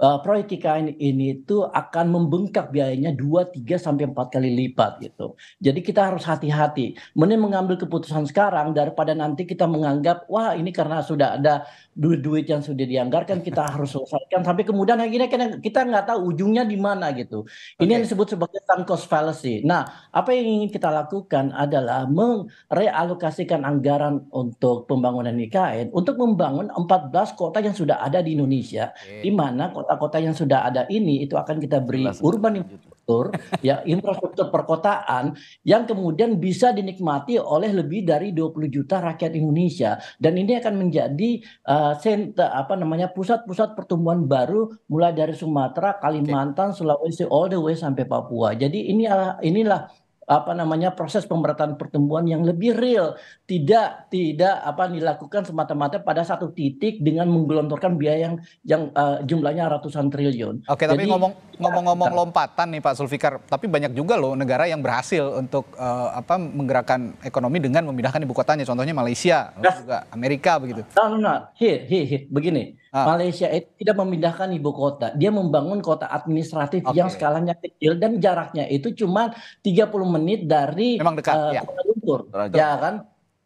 uh, proyek IKN ini itu akan membengkak biayanya 2, 3 sampai 4 kali lipat gitu. Jadi kita harus hati-hati. Mending mengambil keputusan sekarang daripada nanti kita menganggap wah ini karena sudah ada duit-duit yang sudah dianggarkan kita harus selesaikan sampai kemudian akhirnya kan kita nggak tahu ujungnya di mana gitu. Ini okay. yang disebut sebagai sunk cost fallacy. Nah, apa yang ingin kita lakukan adalah merealokasikan anggaran untuk pembangunan IKN untuk membangun 14 kota yang sudah ada di Indonesia. Okay. Di mana kota-kota yang sudah ada ini itu akan kita beri urban infrastruktur, ya infrastruktur perkotaan yang kemudian bisa dinikmati oleh lebih dari 20 juta rakyat Indonesia dan ini akan menjadi uh, senta, apa namanya pusat-pusat pertumbuhan baru mulai dari Sumatera, Kalimantan, Sulawesi all the way sampai Papua. Jadi inilah inilah apa namanya proses pemerataan pertumbuhan yang lebih real tidak tidak apa dilakukan semata-mata pada satu titik dengan menggelontorkan biaya yang yang uh, jumlahnya ratusan triliun. Oke, Jadi, tapi ngomong ngomong-ngomong lompatan nih Pak Sulfikar, tapi banyak juga loh negara yang berhasil untuk uh, apa menggerakkan ekonomi dengan memindahkan ibu kotanya. Contohnya Malaysia, nah. juga Amerika begitu. No, no, no. Here, here, here. Begini, ah. Malaysia itu tidak memindahkan ibu kota. Dia membangun kota administratif okay. yang skalanya kecil dan jaraknya itu cuma 30 menit dari Memang dekat, uh, ya. kota Lumpur. Ya kan?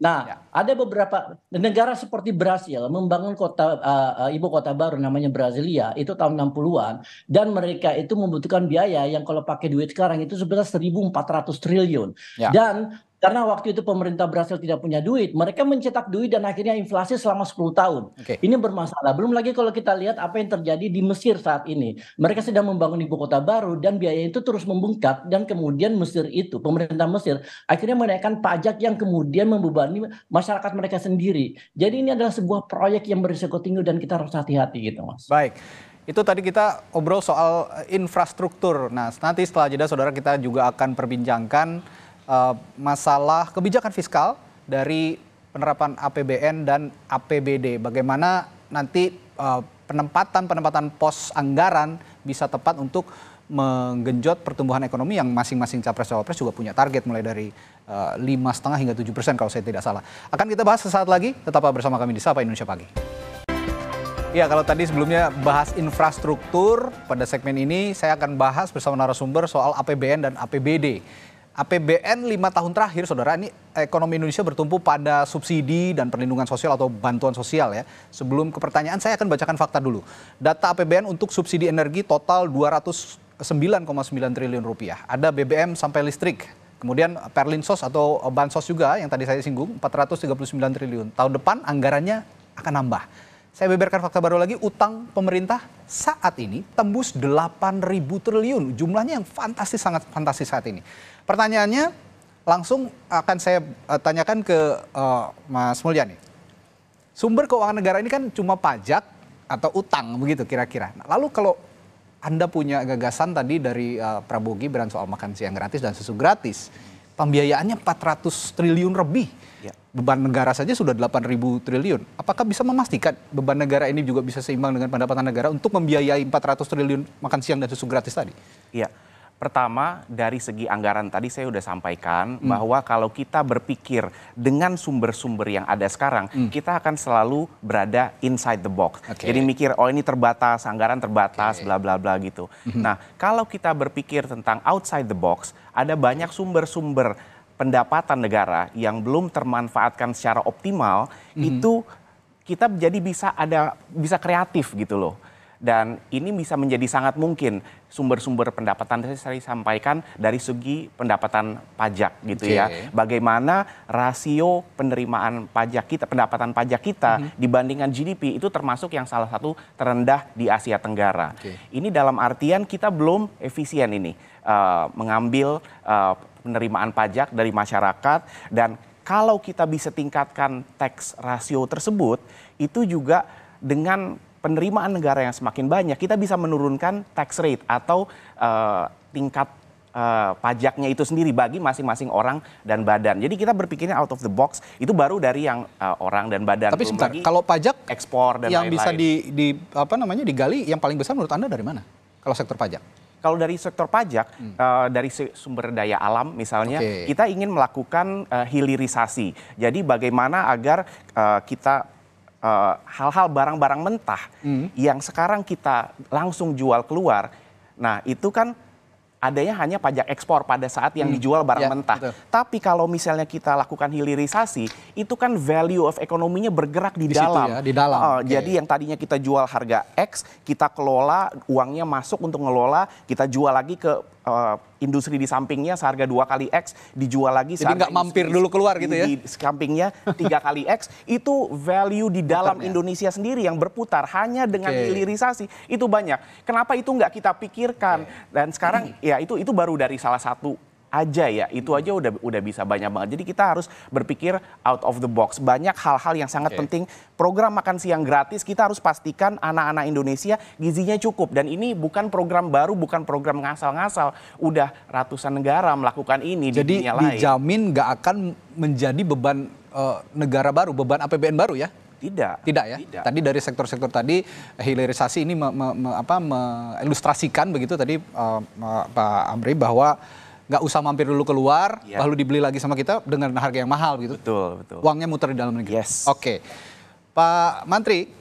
Nah, ya. ada beberapa negara seperti Brasil membangun kota uh, ibu kota baru namanya Brasilia itu tahun 60-an dan mereka itu membutuhkan biaya yang kalau pakai duit sekarang itu sebesar 1.400 triliun. Ya. Dan karena waktu itu pemerintah Brasil tidak punya duit, mereka mencetak duit dan akhirnya inflasi selama 10 tahun. Okay. Ini bermasalah. Belum lagi kalau kita lihat apa yang terjadi di Mesir saat ini. Mereka sedang membangun ibu kota baru dan biaya itu terus membengkak dan kemudian Mesir itu, pemerintah Mesir akhirnya menaikkan pajak yang kemudian membebani masyarakat mereka sendiri. Jadi ini adalah sebuah proyek yang berisiko tinggi dan kita harus hati-hati gitu, Mas. Baik. Itu tadi kita obrol soal infrastruktur. Nah, nanti setelah jeda saudara kita juga akan perbincangkan Eh, masalah kebijakan fiskal dari penerapan APBN dan APBD. Bagaimana nanti eh, penempatan-penempatan pos anggaran bisa tepat untuk menggenjot pertumbuhan ekonomi yang masing-masing capres-cawapres juga punya target mulai dari eh, lima uh, setengah hingga 7 persen kalau saya tidak salah. Akan kita bahas sesaat lagi. Tetap bersama kami di Sapa Indonesia Pagi. Ya kalau tadi sebelumnya bahas infrastruktur, pada segmen ini saya akan bahas bersama narasumber soal APBN dan APBD. APBN lima tahun terakhir, saudara, ini ekonomi Indonesia bertumpu pada subsidi dan perlindungan sosial atau bantuan sosial ya. Sebelum ke pertanyaan, saya akan bacakan fakta dulu. Data APBN untuk subsidi energi total 209,9 triliun rupiah. Ada BBM sampai listrik. Kemudian Perlinsos atau Bansos juga yang tadi saya singgung 439 triliun. Tahun depan anggarannya akan nambah. Saya beberkan fakta baru lagi, utang pemerintah saat ini tembus 8.000 triliun. Jumlahnya yang fantastis, sangat fantastis saat ini. Pertanyaannya langsung akan saya eh, tanyakan ke uh, Mas Mulyani. Sumber keuangan negara ini kan cuma pajak atau utang begitu kira-kira. Nah, lalu kalau Anda punya gagasan tadi dari uh, Prabowo Gibran soal makan siang gratis dan susu gratis, pembiayaannya 400 triliun lebih. Ya. Beban negara saja sudah 8.000 triliun. Apakah bisa memastikan beban negara ini juga bisa seimbang dengan pendapatan negara untuk membiayai 400 triliun makan siang dan susu gratis tadi? Iya. Pertama, dari segi anggaran tadi saya sudah sampaikan hmm. bahwa kalau kita berpikir dengan sumber-sumber yang ada sekarang, hmm. kita akan selalu berada inside the box. Okay. Jadi mikir oh ini terbatas, anggaran terbatas, bla bla bla gitu. Hmm. Nah, kalau kita berpikir tentang outside the box, ada banyak sumber-sumber pendapatan negara yang belum termanfaatkan secara optimal hmm. itu kita jadi bisa ada bisa kreatif gitu loh dan ini bisa menjadi sangat mungkin sumber-sumber pendapatan saya sampaikan dari segi pendapatan pajak gitu okay. ya. Bagaimana rasio penerimaan pajak kita, pendapatan pajak kita mm -hmm. dibandingkan GDP itu termasuk yang salah satu terendah di Asia Tenggara. Okay. Ini dalam artian kita belum efisien ini uh, mengambil uh, penerimaan pajak dari masyarakat dan kalau kita bisa tingkatkan tax rasio tersebut itu juga dengan penerimaan negara yang semakin banyak, kita bisa menurunkan tax rate atau uh, tingkat uh, pajaknya itu sendiri bagi masing-masing orang dan badan. Jadi kita berpikirnya out of the box itu baru dari yang uh, orang dan badan. Tapi sebentar, kalau pajak ekspor dan yang lain-lain. bisa di, di apa namanya digali yang paling besar menurut Anda dari mana? Kalau sektor pajak? Kalau dari sektor pajak, hmm. uh, dari sumber daya alam misalnya, okay. kita ingin melakukan uh, hilirisasi. Jadi bagaimana agar uh, kita Eh, hal-hal uh, barang-barang mentah hmm. yang sekarang kita langsung jual keluar, nah itu kan adanya hanya pajak ekspor pada saat yang hmm. dijual barang ya, mentah. Betul. Tapi kalau misalnya kita lakukan hilirisasi, itu kan value of ekonominya bergerak di, di dalam. ya, di dalam. Uh, eh, okay. Jadi yang tadinya kita jual harga X, kita kelola uangnya masuk untuk ngelola, kita jual lagi ke uh, industri di sampingnya seharga dua kali X dijual lagi. Jadi nggak mampir dulu keluar gitu ya? Di sampingnya tiga kali X itu value di dalam Putarnya. Indonesia sendiri yang berputar hanya dengan okay. hilirisasi itu banyak. Kenapa itu nggak kita pikirkan? Okay. Dan sekarang hmm. ya itu itu baru dari salah satu aja ya itu aja udah udah bisa banyak banget jadi kita harus berpikir out of the box banyak hal-hal yang sangat okay. penting program makan siang gratis kita harus pastikan anak-anak Indonesia gizinya cukup dan ini bukan program baru bukan program ngasal-ngasal udah ratusan negara melakukan ini jadi di dunia lain. dijamin nggak akan menjadi beban uh, negara baru beban APBN baru ya tidak. Tidak ya. Tidak. Tadi dari sektor-sektor tadi hilirisasi ini me, me, me, apa, begitu tadi uh, Pak Amri bahwa nggak usah mampir dulu keluar, yeah. lalu dibeli lagi sama kita dengan harga yang mahal gitu. Betul, betul. Uangnya muter di dalam negeri. Yes. Oke. Okay. Pak Mantri,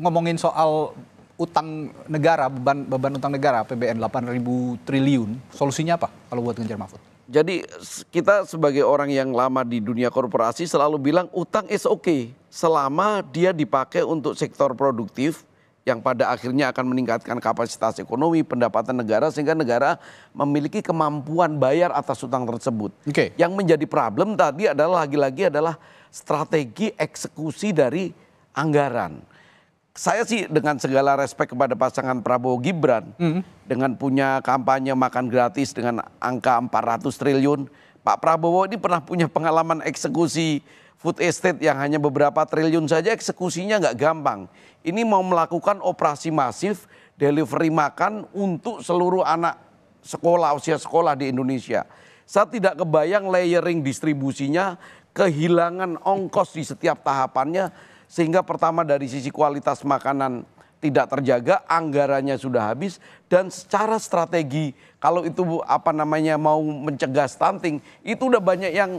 ngomongin soal utang negara, beban beban utang negara PBN 8.000 triliun, solusinya apa kalau buat Ganjar Mahfud? Jadi kita sebagai orang yang lama di dunia korporasi selalu bilang utang is okay selama dia dipakai untuk sektor produktif yang pada akhirnya akan meningkatkan kapasitas ekonomi, pendapatan negara sehingga negara memiliki kemampuan bayar atas utang tersebut. Okay. Yang menjadi problem tadi adalah lagi-lagi adalah strategi eksekusi dari anggaran. Saya sih dengan segala respek kepada pasangan Prabowo Gibran mm dengan punya kampanye makan gratis dengan angka 400 triliun, Pak Prabowo ini pernah punya pengalaman eksekusi food estate yang hanya beberapa triliun saja eksekusinya nggak gampang. Ini mau melakukan operasi masif delivery makan untuk seluruh anak sekolah, usia sekolah di Indonesia. Saya tidak kebayang layering distribusinya, kehilangan ongkos di setiap tahapannya, sehingga pertama dari sisi kualitas makanan tidak terjaga, anggarannya sudah habis, dan secara strategi kalau itu apa namanya mau mencegah stunting, itu udah banyak yang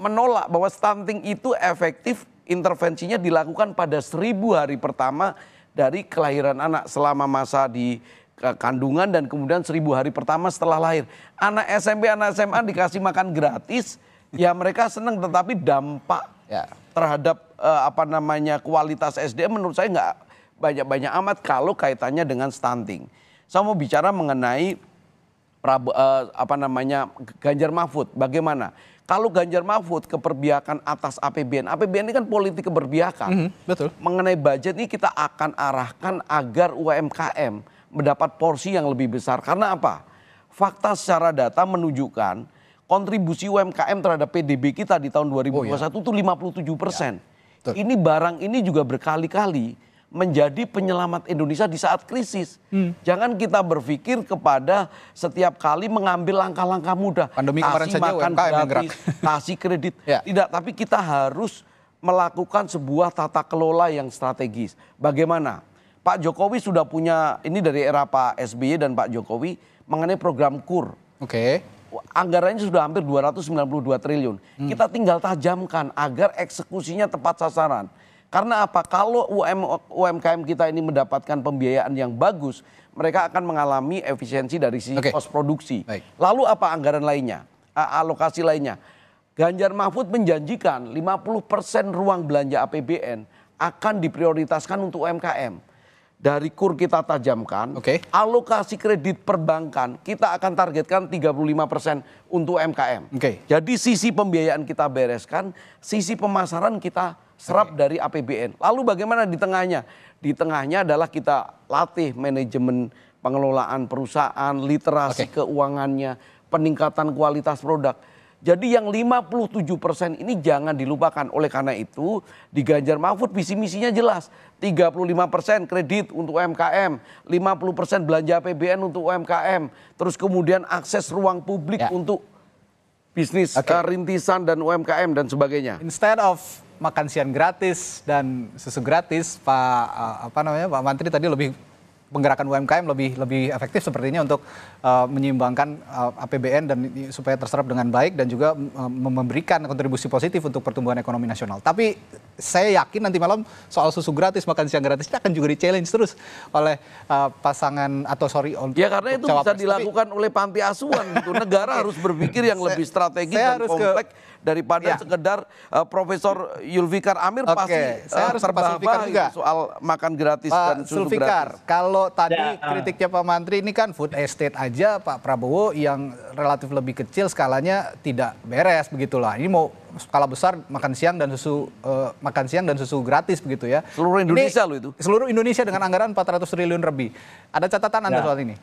menolak bahwa stunting itu efektif intervensinya dilakukan pada seribu hari pertama dari kelahiran anak selama masa di kandungan dan kemudian seribu hari pertama setelah lahir. Anak SMP, anak SMA dikasih makan gratis, ya mereka senang tetapi dampak ya. terhadap eh, apa namanya kualitas SDM menurut saya nggak banyak-banyak amat kalau kaitannya dengan stunting. Saya mau bicara mengenai Prabu, eh, apa namanya Ganjar Mahfud bagaimana kalau Ganjar Mahfud keperbiakan atas APBN APBN ini kan politik keberbiakan mm -hmm, betul mengenai budget ini kita akan arahkan agar UMKM mendapat porsi yang lebih besar karena apa fakta secara data menunjukkan kontribusi UMKM terhadap PDB kita di tahun 2021 oh, iya. itu 57 persen ya, ini barang ini juga berkali-kali menjadi penyelamat Indonesia di saat krisis. Hmm. Jangan kita berpikir kepada setiap kali mengambil langkah langkah mudah. Pandemi kasih kemarin saja makan UMKM gratis, kasih kredit. ya. Tidak, tapi kita harus melakukan sebuah tata kelola yang strategis. Bagaimana? Pak Jokowi sudah punya ini dari era Pak SBY dan Pak Jokowi mengenai program KUR. Oke. Okay. Anggarannya sudah hampir 292 triliun. Hmm. Kita tinggal tajamkan agar eksekusinya tepat sasaran. Karena apa? Kalau UM, UMKM kita ini mendapatkan pembiayaan yang bagus, mereka akan mengalami efisiensi dari sisi okay. kos produksi. Baik. Lalu apa anggaran lainnya? Alokasi lainnya? Ganjar Mahfud menjanjikan 50% ruang belanja APBN akan diprioritaskan untuk UMKM. Dari kur kita tajamkan, okay. alokasi kredit perbankan kita akan targetkan 35% untuk UMKM. Okay. Jadi sisi pembiayaan kita bereskan, sisi pemasaran kita serap dari APBN. Lalu bagaimana di tengahnya? Di tengahnya adalah kita latih manajemen pengelolaan perusahaan, literasi okay. keuangannya, peningkatan kualitas produk. Jadi yang 57 persen ini jangan dilupakan. Oleh karena itu di Ganjar Mahfud visi misinya jelas. 35 persen kredit untuk UMKM, 50 persen belanja APBN untuk UMKM. Terus kemudian akses ruang publik ya. untuk bisnis okay. Eh, rintisan dan UMKM dan sebagainya. Instead of makan siang gratis dan susu gratis, Pak eh, apa namanya Pak Menteri tadi lebih penggerakan UMKM lebih lebih efektif sepertinya untuk uh, menyeimbangkan uh, eh, APBN dan supaya terserap dengan baik dan juga uh, memberikan kontribusi positif untuk pertumbuhan ekonomi nasional. Tapi saya yakin nanti malam soal susu gratis makan siang gratis itu akan juga di challenge terus oleh uh, pasangan atau sorry untuk ya karena itu bisa dilakukan Tapi, oleh panti asuhan. negara harus berpikir yang lebih strategis dan kompleks. Ke daripada ya. sekedar uh, Profesor Yulvikar Amir okay. pasti saya eh, harus juga. soal makan gratis Pak dan susu Sulfikar, gratis. Kalau tadi ya. Eh. kritiknya Pak Mantri ini kan food estate aja Pak Prabowo yang relatif lebih kecil skalanya tidak beres begitulah. Ini mau skala besar makan siang dan susu uh, makan siang dan susu gratis begitu ya. Seluruh Indonesia lo itu. Seluruh Indonesia dengan anggaran 400 triliun lebih. Ada catatan Anda ya. soal ini?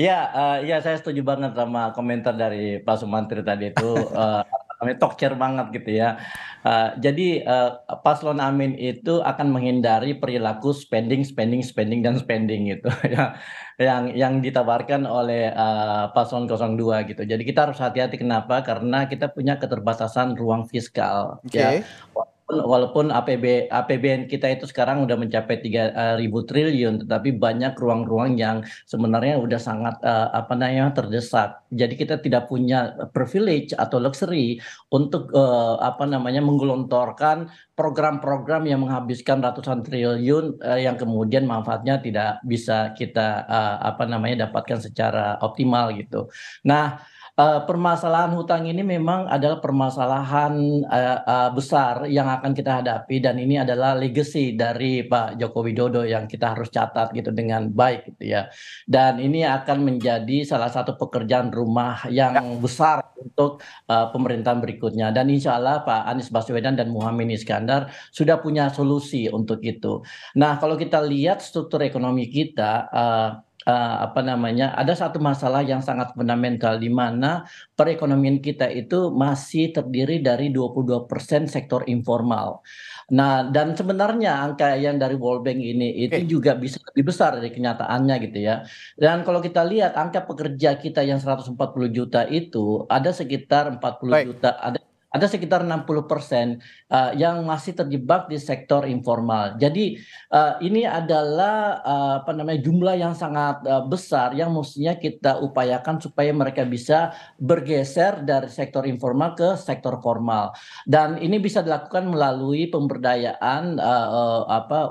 Ya, uh, ya saya setuju banget sama komentar dari Pak Sumantri tadi itu. Uh, namanya tokcer banget gitu ya. Uh, jadi uh, paslon Amin itu akan menghindari perilaku spending, spending, spending dan spending gitu ya yang yang ditawarkan oleh uh, paslon 02 gitu. Jadi kita harus hati-hati kenapa? Karena kita punya keterbatasan ruang fiskal okay. ya walaupun APB APBN kita itu sekarang udah mencapai 3000 eh, triliun tetapi banyak ruang-ruang yang sebenarnya udah sangat uh, apa namanya terdesak. Jadi kita tidak punya privilege atau luxury untuk uh, apa namanya menggelontorkan program-program yang menghabiskan ratusan triliun uh, yang kemudian manfaatnya tidak bisa kita uh, apa namanya dapatkan secara optimal gitu. Nah, Uh, permasalahan hutang ini memang adalah permasalahan uh, uh, besar yang akan kita hadapi dan ini adalah legacy dari Pak Joko Widodo yang kita harus catat gitu dengan baik gitu ya. Dan ini akan menjadi salah satu pekerjaan rumah yang ya. besar untuk uh, pemerintahan berikutnya. Dan insya Allah Pak Anies Baswedan dan Muhammad Iskandar sudah punya solusi untuk itu. Nah kalau kita lihat struktur ekonomi kita. Uh, Eh, apa namanya ada satu masalah yang sangat fundamental di mana perekonomian kita itu masih terdiri dari 22% sektor informal. Nah, dan sebenarnya angka yang dari World Bank ini itu okay. juga bisa lebih besar dari kenyataannya gitu ya. Dan kalau kita lihat angka pekerja kita yang 140 juta itu ada sekitar 40 Baik. juta ada ada sekitar 60 persen uh, yang masih terjebak di sektor informal. Jadi uh, ini adalah uh, apa namanya jumlah yang sangat uh, besar yang mestinya kita upayakan supaya mereka bisa bergeser dari sektor informal ke sektor formal. Dan ini bisa dilakukan melalui pemberdayaan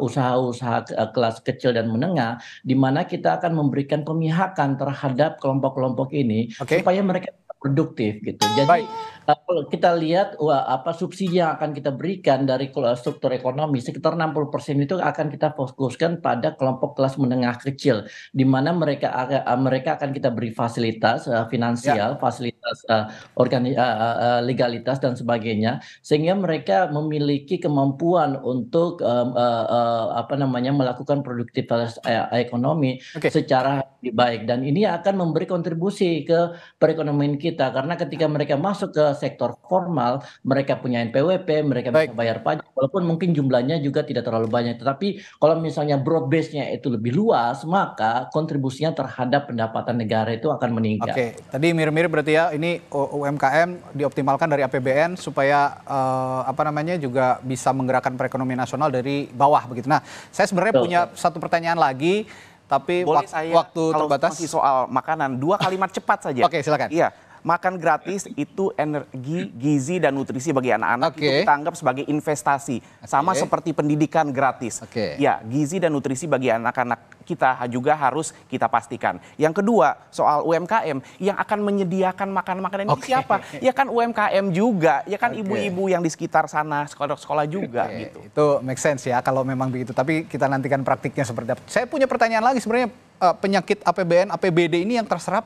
usaha-usaha uh, kelas kecil dan menengah, di mana kita akan memberikan pemihakan terhadap kelompok-kelompok ini okay. supaya mereka produktif gitu. Jadi Bye kalau kita lihat wah, apa subsidi yang akan kita berikan dari struktur ekonomi sekitar 60% persen itu akan kita fokuskan pada kelompok kelas menengah kecil di mana mereka eh, mereka akan kita beri fasilitas uh, finansial, ya. fasilitas uh, organi, uh, uh, legalitas dan sebagainya sehingga mereka memiliki kemampuan untuk um, uh, uh, apa namanya melakukan produktivitas ekonomi okay. secara baik dan ini akan memberi kontribusi ke perekonomian kita karena ketika mereka masuk ke sektor formal mereka punya NPWP, mereka bisa bayar pajak walaupun mungkin jumlahnya juga tidak terlalu banyak. Tetapi kalau misalnya broad base-nya itu lebih luas, maka kontribusinya terhadap pendapatan negara itu akan meningkat. Oke, tadi mirip-mirip berarti ya ini UMKM dioptimalkan dari APBN supaya eh, apa namanya juga bisa menggerakkan perekonomian nasional dari bawah begitu. Nah, saya sebenarnya Betul. punya satu pertanyaan lagi tapi Boleh wak saya, waktu kalau terbatas masih soal makanan dua kalimat cepat saja. Oke, okay, silakan. Iya, makan gratis itu energi, gizi dan nutrisi bagi anak-anak okay. itu kita sebagai investasi. Okay. Sama seperti pendidikan gratis. Okay. Ya, gizi dan nutrisi bagi anak-anak kita juga harus kita pastikan. Yang kedua, soal UMKM yang akan menyediakan makanan makanan okay. ini siapa? Ya kan UMKM juga, ya kan ibu-ibu okay. yang di sekitar sana, sekolah-sekolah juga okay. gitu. Itu make sense ya kalau memang begitu. Tapi kita nantikan praktiknya seperti apa. Saya punya pertanyaan lagi sebenarnya uh, penyakit APBN, APBD ini yang terserap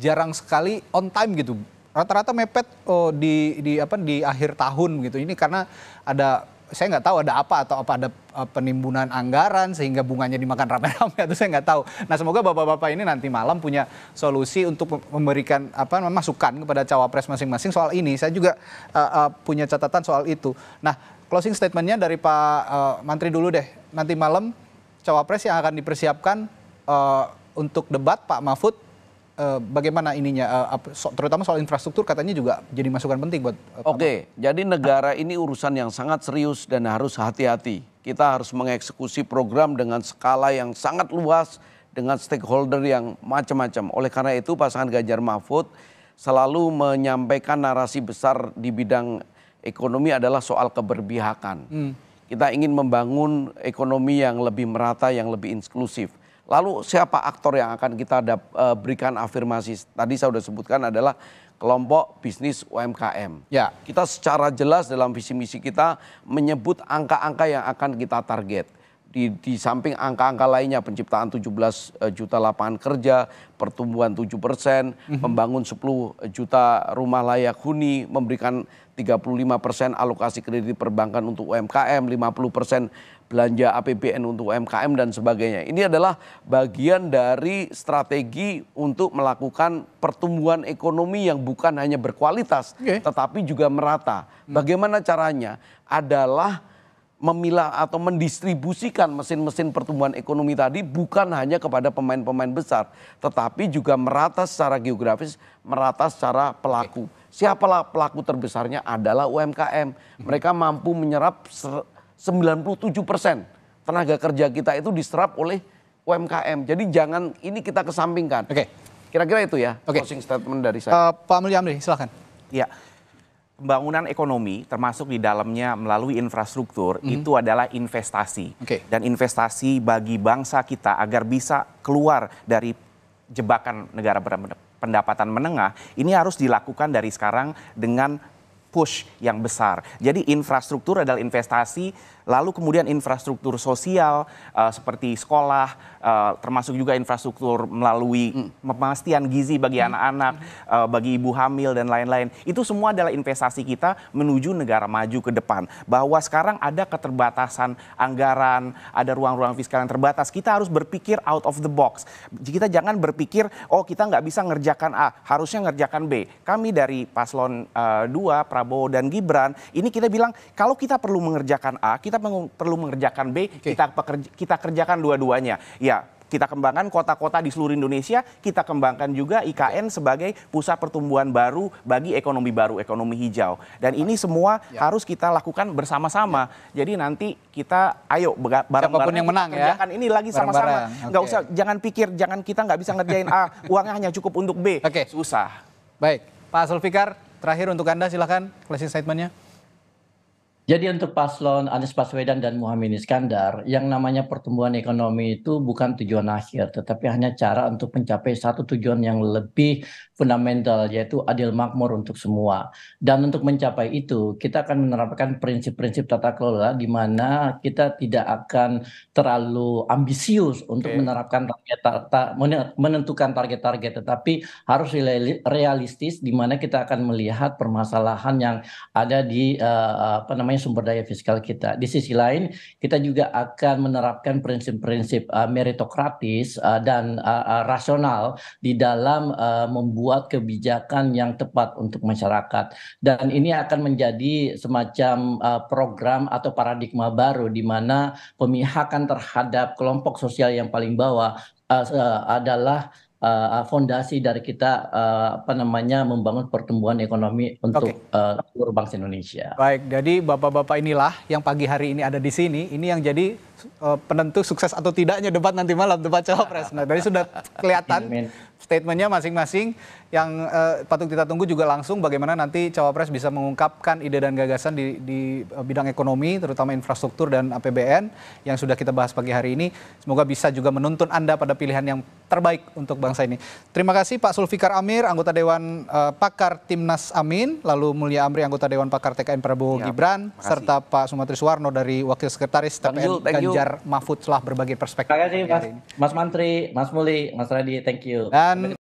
jarang sekali on time gitu. Rata-rata mepet oh, di di apa di akhir tahun gitu. Ini karena ada saya nggak tahu ada apa atau apa ada eh, penimbunan anggaran sehingga bunganya dimakan rame-rame atau saya nggak tahu. Nah semoga bapak-bapak ini nanti malam punya solusi untuk memberikan apa masukan kepada cawapres masing-masing soal ini. Saya juga uh, uh, punya catatan soal itu. Nah closing statementnya dari Pak uh, Menteri dulu deh. Nanti malam cawapres yang akan dipersiapkan uh, untuk debat Pak Mahfud Eh, bagaimana ininya uh, terutama soal infrastruktur katanya juga jadi masukan penting buat uh, Oke, okay, jadi negara ini urusan yang sangat serius dan harus hati-hati. Kita harus mengeksekusi program dengan skala yang sangat luas dengan stakeholder yang macam-macam. Oleh karena itu pasangan Ganjar Mahfud selalu menyampaikan narasi besar di bidang ekonomi adalah soal keberpihakan. Hmm. Kita ingin membangun ekonomi yang lebih merata, yang lebih inklusif. Lalu siapa aktor yang akan kita dap, e, berikan afirmasi? Tadi saya sudah sebutkan adalah kelompok bisnis UMKM. Ya. Kita secara jelas dalam visi misi kita menyebut angka-angka yang akan kita target di, di samping angka-angka lainnya penciptaan 17 eh, juta lapangan kerja, pertumbuhan 7 persen, mm-hmm. membangun 10 juta rumah layak huni, memberikan 35 persen alokasi kredit perbankan untuk UMKM, 50 persen belanja APBN untuk UMKM dan sebagainya. Ini adalah bagian dari strategi untuk melakukan pertumbuhan ekonomi yang bukan hanya berkualitas, okay. tetapi juga merata. Hmm. Bagaimana caranya? Adalah memilah atau mendistribusikan mesin-mesin pertumbuhan ekonomi tadi bukan hanya kepada pemain-pemain besar, tetapi juga merata secara geografis, merata secara pelaku. Siapalah pelaku terbesarnya adalah UMKM. Mereka mampu menyerap 97 persen tenaga kerja kita itu diserap oleh UMKM. Jadi jangan ini kita kesampingkan. Oke. Kira-kira itu ya okay. closing statement dari saya. Uh, Pak Mulyamri, silakan. Ya pembangunan ekonomi termasuk di dalamnya melalui infrastruktur mm-hmm. itu adalah investasi okay. dan investasi bagi bangsa kita agar bisa keluar dari jebakan negara pendapatan menengah ini harus dilakukan dari sekarang dengan push yang besar. Jadi infrastruktur adalah investasi Lalu kemudian infrastruktur sosial uh, seperti sekolah, uh, termasuk juga infrastruktur melalui hmm. pemastian gizi bagi hmm. anak-anak, hmm. hmm. uh, bagi ibu hamil dan lain-lain. Itu semua adalah investasi kita menuju negara maju ke depan. Bahwa sekarang ada keterbatasan anggaran, ada ruang-ruang fiskal yang terbatas. Kita harus berpikir out of the box. Kita jangan berpikir, oh kita nggak bisa ngerjakan A, harusnya ngerjakan B. Kami dari paslon uh, Prabowo dan Gibran, ini kita bilang kalau kita perlu mengerjakan A, kita kita perlu mengerjakan B, okay. kita pekerja, kita kerjakan dua-duanya. Ya, kita kembangkan kota-kota di seluruh Indonesia, kita kembangkan juga IKN sebagai pusat pertumbuhan baru bagi ekonomi baru, ekonomi hijau. Dan ini semua ya. harus kita lakukan bersama-sama. Ya. Jadi nanti kita ayo bareng-bareng siapapun yang menang ya. ini lagi sama-sama. Okay. Nggak usah jangan pikir jangan kita nggak bisa ngerjain A, uangnya hanya cukup untuk B. Okay. Susah. Baik, Pak Sulfikar, terakhir untuk Anda silahkan closing statementnya. Jadi untuk paslon Anies Baswedan dan Muhammad Iskandar, yang namanya pertumbuhan ekonomi itu bukan tujuan akhir, tetapi hanya cara untuk mencapai satu tujuan yang lebih fundamental, yaitu adil makmur untuk semua. Dan untuk mencapai itu, kita akan menerapkan prinsip-prinsip tata kelola di mana kita tidak akan terlalu ambisius untuk okay. menerapkan target, ta, menentukan target-target, tetapi harus realistis di mana kita akan melihat permasalahan yang ada di uh, apa namanya sumber daya fiskal kita. Di sisi lain, kita juga akan menerapkan prinsip-prinsip uh, meritokratis uh, dan uh, uh, rasional di dalam uh, membuat kebijakan yang tepat untuk masyarakat. Dan ini akan menjadi semacam uh, program atau paradigma baru di mana pemihakan terhadap kelompok sosial yang paling bawah uh, uh, adalah Eh, ah, fondasi dari kita eh, apa namanya membangun pertumbuhan ekonomi untuk eh, seluruh bangsa indonesia baik jadi bapak bapak inilah yang pagi hari ini ada di sini ini yang jadi Eh, penentu sukses atau tidaknya debat nanti malam debat cawapres. Nah, dari sudah kelihatan statementnya masing-masing yang uh, eh, patut kita tunggu juga langsung bagaimana nanti cawapres bisa mengungkapkan ide dan gagasan di, di eh, bidang ekonomi terutama infrastruktur dan APBN yang sudah kita bahas pagi hari ini. Semoga bisa juga menuntun Anda pada pilihan yang terbaik untuk bangsa ini. Terima kasih Pak Sulfikar Amir, anggota Dewan uh, Pakar Timnas Amin, lalu Mulia Amri, anggota Dewan Pakar TKN Prabowo ya, Gibran, serta Pak Sumatri Suwarno dari Wakil Sekretaris TPN Ganjar Ganjar Mahfud setelah berbagi perspektif. Terima kasih Mas, Mas Mantri, Mas Muli, Mas Radi, thank you. Dan